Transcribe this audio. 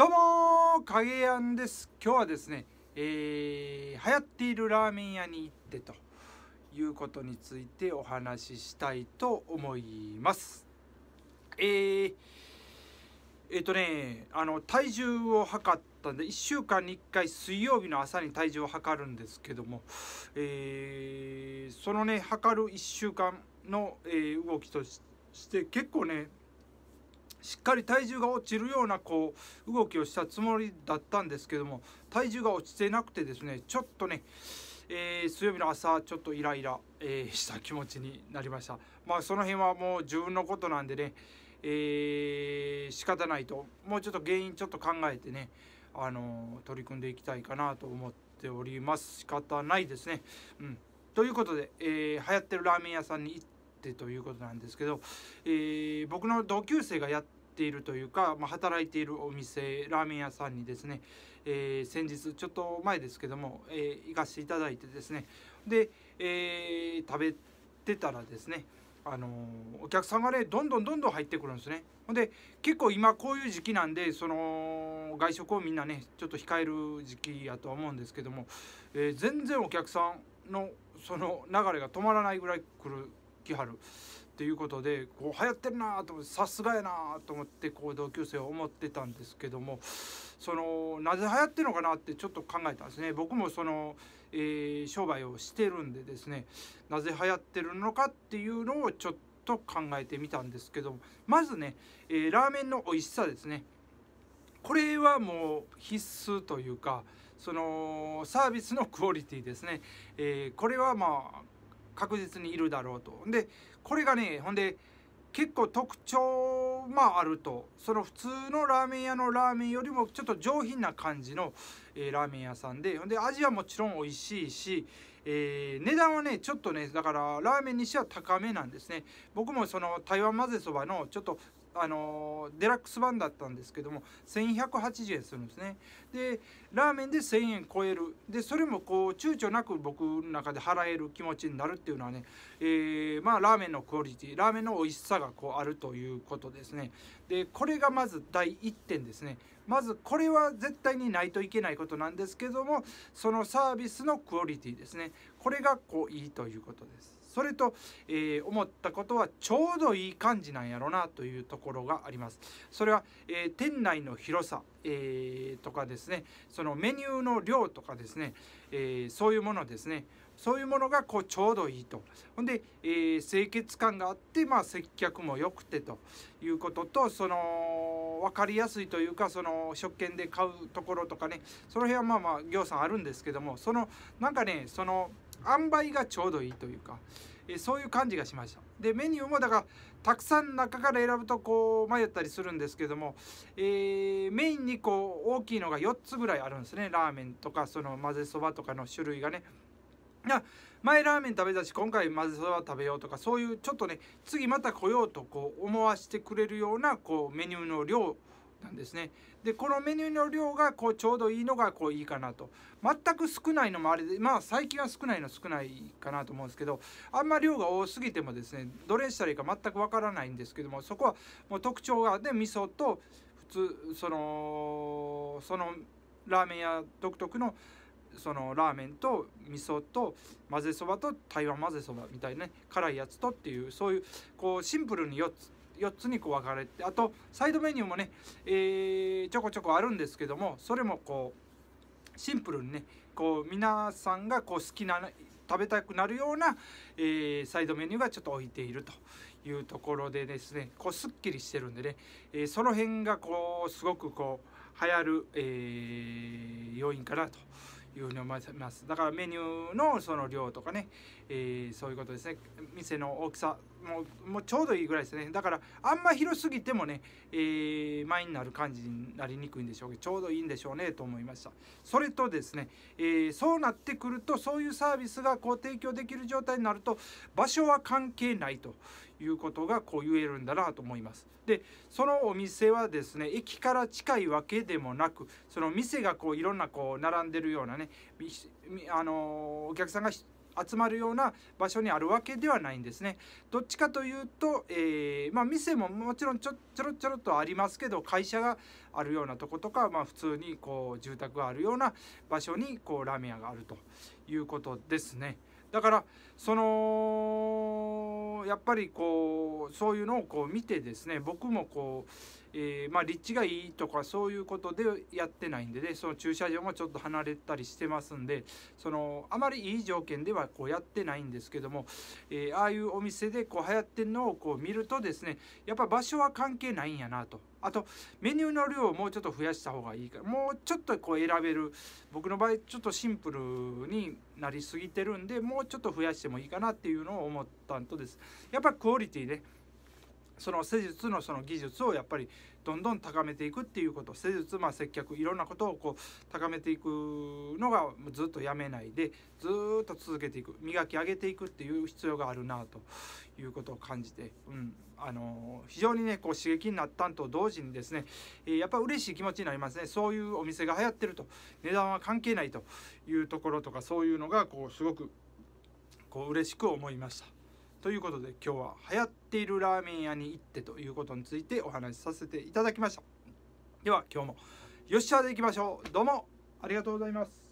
どうも影やんです今日はですね、えー、流行っているラーメン屋に行ってということについてお話ししたいと思いますえー、えっ、ー、とねあの体重を測ったんで1週間に1回水曜日の朝に体重を測るんですけども、えー、そのね測る1週間の、え動きとして結構ねしっかり体重が落ちるようなこう動きをしたつもりだったんですけども体重が落ちてなくてですねちょっとね、えー、水曜日の朝ちょっとイライラ、えー、した気持ちになりましたまあその辺はもう自分のことなんでね、えー、仕方ないともうちょっと原因ちょっと考えてねあの取り組んでいきたいかなと思っております仕方ないですねうんということで、えー、流行ってるラーメン屋さんに行ってってということなんですけど、えー、僕の同級生がやっているというか、まあ、働いているお店ラーメン屋さんにですね、えー、先日ちょっと前ですけども、えー、行かせていただいてですねで、え食べてたらですねあのお客さんがねどんどんどんどん入ってくるんですねほんで結構今こういう時期なんでその外食をみんなねちょっと控える時期やと思うんですけども、えー、全然お客さんのその流れが止まらないぐらい来る来はるっていうことでこう流行ってるなとさすがやなと思ってこう同級生を思ってたんですけどもそのなぜ流行ってるのかなってちょっと考えたんですね僕もその、えー、商売をしてるんでですねなぜ流行ってるのかっていうのをちょっと考えてみたんですけどまずね、えー、ラーメンの美味しさですねこれはもう必須というかそのサービスのクオリティですね、えー、これはまあ確実にいるだろうと。でこれがねほんで結構特徴まああるとその普通のラーメン屋のラーメンよりもちょっと上品な感じの、えー、ラーメン屋さんでほんで味はもちろん美味しいし、えー、値段はねちょっとねだからラーメンにしては高めなんですね僕もその台湾混ぜそばのちょっとあのデラックス版だったんですけども1180円するんですねでラーメンで1000円超えるでそれもこう躊躇なく僕の中で払える気持ちになるっていうのはね、えー、まあラーメンのクオリティラーメンの美味しさがこうあるということですねでこれがまず第1点ですねまずこれは絶対にないといけないことなんですけどもそのサービスのクオリティですねこれがこういいということですそれと、えー、思ったことはちょうどいい感じなんやろなというところがありますそれは、えー、店内の広さ、えー、とかですねそのメニューの量とかですね、えそういうものですねそういうものがこうちょうどいいとほんで、え清潔感があって、まあ、接客も良くてということとその分かりやすいというかその食券で買うところとかねその辺はまあまあ行さんあるんですけどもそのなんかねその塩梅がちょうどいいというか、えそういう感じがしましたでメニューもだからたくさん中から選ぶとこう迷ったりするんですけども、えー、メインにこう大きいのが4つぐらいあるんですねラーメンとかその混ぜそばとかの種類がね前ラーメン食べたし今回混ぜそば食べようとかそういうちょっとね次また来ようとこう思わせてくれるようなこうメニューの量なんですねでこのメニューの量がこうちょうどいいのがこういいかなと全く少ないのもあれでまあ最近は少ないの少ないかなと思うんですけどあんま量が多すぎてもですねどれしたらいいか全くわからないんですけどもそこはもう特徴があって味噌と普通そのそのラーメン屋独特のそのラーメンと味噌と混ぜそばと台湾混ぜそばみたいな、ね、辛いやつとっていうそういうこうシンプルに4つ4つにこう分かれてあとサイドメニューもね、えー、ちょこちょこあるんですけどもそれもこうシンプルにねこう皆さんがこう好きな食べたくなるような、えー、サイドメニューがちょっと置いているというところでですねこうすっきりしてるんでね、えー、その辺がこうすごくこう流行る、えー、要因かなというふうに思いますだからメニューのその量とかね、えそういうことですね店の大きさもうもうちょうどいいぐらいですねだからあんま広すぎてもね、えー、前になる感じになりにくいんでしょうけどちょうどいいんでしょうねと思いましたそれとですね、えー、そうなってくるとそういうサービスがこう提供できる状態になると場所は関係ないということがこう言えるんだなと思いますでそのお店はですね駅から近いわけでもなくその店がこういろんなこう並んでるようなねあのお客さんが集まるような場所にあるわけではないんですね。どっちかというと、えー、まあ、店ももちろんちょちょろちょろとありますけど会社があるようなとことか、まあ、普通にこう住宅があるような場所にこうラーメン屋があるということですね。だからそのやっぱりこうそういうのをこう見てですね僕もこうえー、まあ、立地がいいとかそういうことでやってないんでねその駐車場もちょっと離れたりしてますんでそのあまりいい条件ではこうやってないんですけども、えー、ああいうお店でこう流行ってるのをこう見るとですねやっぱ場所は関係ないんやなと。あとメニューの量をもうちょっと増やした方がいいからもうちょっとこう選べる僕の場合ちょっとシンプルになりすぎてるんでもうちょっと増やしてもいいかなっていうのを思ったんとですやっぱクオリティねその施術のその技術をやっぱりどんどん高めていくっていうこと施術、まあ、接客いろんなことをこう高めていくのがずっとやめないでずっと続けていく磨き上げていくっていう必要があるなということを感じて、うんあの非常にねこう刺激になったんと同時にですね、えやっぱ嬉しい気持ちになりますねそういうお店が流行ってると値段は関係ないというところとかそういうのがこうすごくこう嬉しく思いました。ということで今日は流行っているラーメン屋に行ってということについてお話しさせていただきましたでは今日もよっしゃでいきましょうどうもありがとうございます